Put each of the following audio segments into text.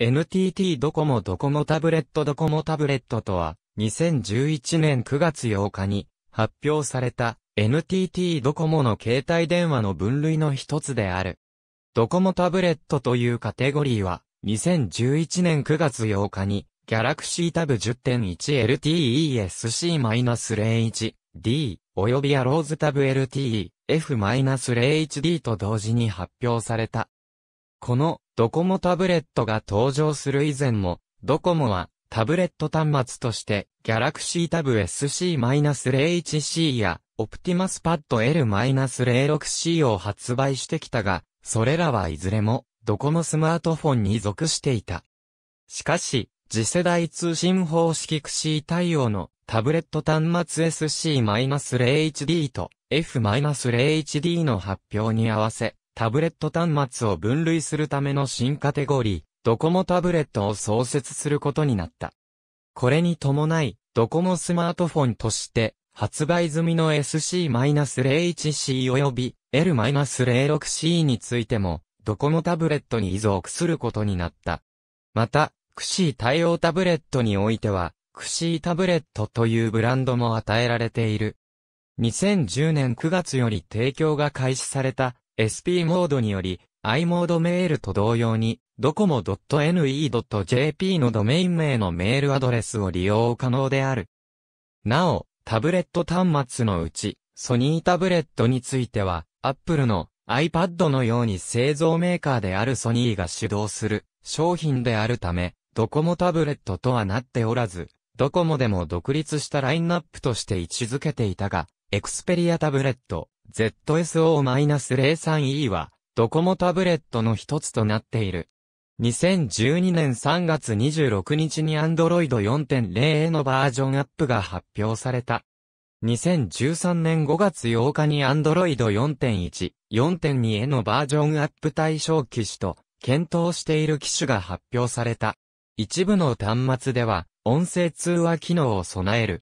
NTT ドコモドコモタブレットドコモタブレットとは、2011年9月8日に発表された NTT ドコモの携帯電話の分類の一つである。ドコモタブレットというカテゴリーは、2011年9月8日に、Galaxy Tab 10.1LTESC-01D 及びアローズタブ LTE F-01D と同時に発表された。このドコモタブレットが登場する以前も、ドコモはタブレット端末として Galaxy タブ SC-01C やオプティマスパッド L-06C を発売してきたが、それらはいずれもドコモスマートフォンに属していた。しかし、次世代通信方式 XC 対応のタブレット端末 SC-01D と F-01D の発表に合わせ、タブレット端末を分類するための新カテゴリー、ドコモタブレットを創設することになった。これに伴い、ドコモスマートフォンとして、発売済みの SC-01C 及び L-06C についても、ドコモタブレットに依存することになった。また、クシー対応タブレットにおいては、クシータブレットというブランドも与えられている。2010年9月より提供が開始された SP モードにより、i モードメールと同様に、docomo.ne.jp のドメイン名のメールアドレスを利用可能である。なお、タブレット端末のうち、ソニータブレットについては、Apple の iPad のように製造メーカーであるソニーが主導する商品であるため、ドコモタブレットとはなっておらず、ドコモでも独立したラインナップとして位置づけていたが、エクスペリアタブレット、ZSO-03E は、ドコモタブレットの一つとなっている。2012年3月26日に Android 4.0へのバージョンアップが発表された。2013年5月8日に Android 4.1、4.2へのバージョンアップ対象機種と検討している機種が発表された。一部の端末では音声通話機能を備える。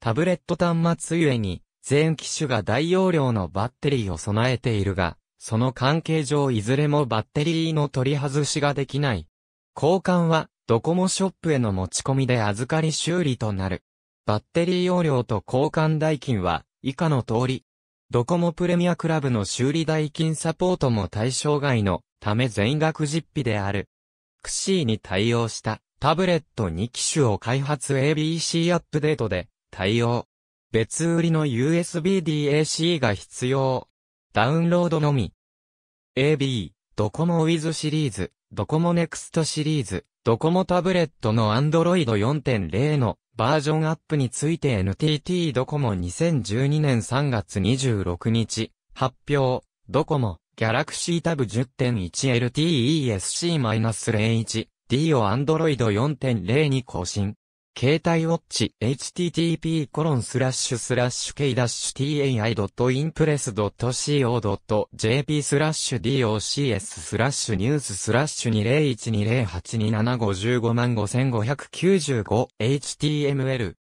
タブレット端末ゆえに全機種が大容量のバッテリーを備えているが、その関係上いずれもバッテリーの取り外しができない。交換は、ドコモショップへの持ち込みで預かり修理となる。バッテリー容量と交換代金は、以下の通り。ドコモプレミアクラブの修理代金サポートも対象外のため全額実費である。クシーに対応したタブレット2機種を開発 ABC アップデートで対応。別売りの USBDAC が必要。ダウンロードのみ。AB、ドコモウィズシリーズ、ドコモネクストシリーズ、ドコモタブレットの Android 4.0のバージョンアップについて NTT ドコモ2012年3月26日発表、ドコモ、ギャラクシータブ 10.1LTESC-01D を Android 4.0に更新。携帯ウォッチ http://k-tai.impress.co.jp スラッシュ docs スラッシュニューススラッシュ2 0 1 2 0 8 2 7 5 5 5 9 5 html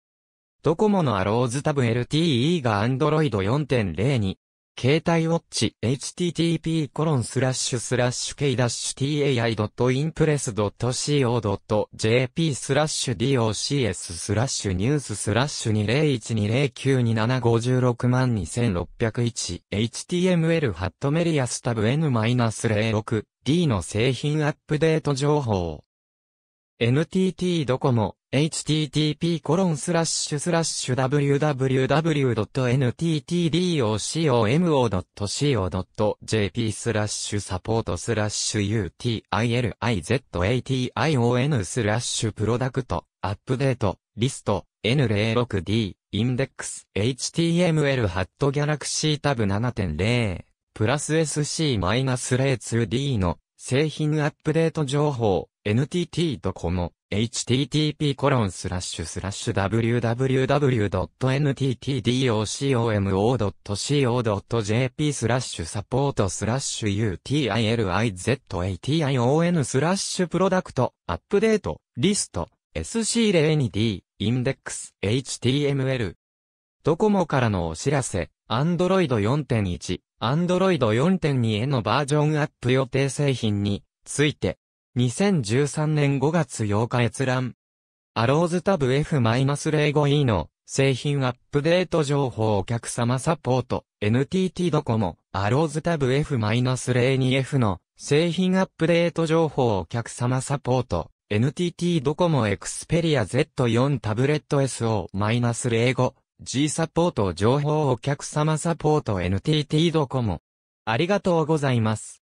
ドコモのアローズタブ LTE が Android 4.0に携帯ウォッチ http://k-tai.impress.co.jp スラッシュ docs スラッシュニューススラッシュ2 0 1 2 0 9 2 7 5 6 2 6 0 1 html ハットメリアスタブ n-06d の製品アップデート情報 NTT ドコモ http://www.nttdoco.co.jp スラッシュサポートスラッシュ utilization スラッシュプロダクトアップデートリスト N06D インデックス HTML ハットギャラクシータブ7.0プラス SC-02D の製品アップデート情報 NTT.com、http://www.nttdocomo.co.jp スラッシュサポートスラッシュ utilization スラッシュプロダクトアップデートリスト SC02D インデックス HTML ドコモからのお知らせ Android 4.1 Android 4.2へのバージョンアップ予定製品について2013年5月8日閲覧。アローズタブ F-05E の製品アップデート情報お客様サポート NTT ドコモアローズタブ F-02F の製品アップデート情報お客様サポート NTT ドコモエクスペリア Z4 タブレット SO-05 G サポート情報お客様サポート NTT ドコモありがとうございます。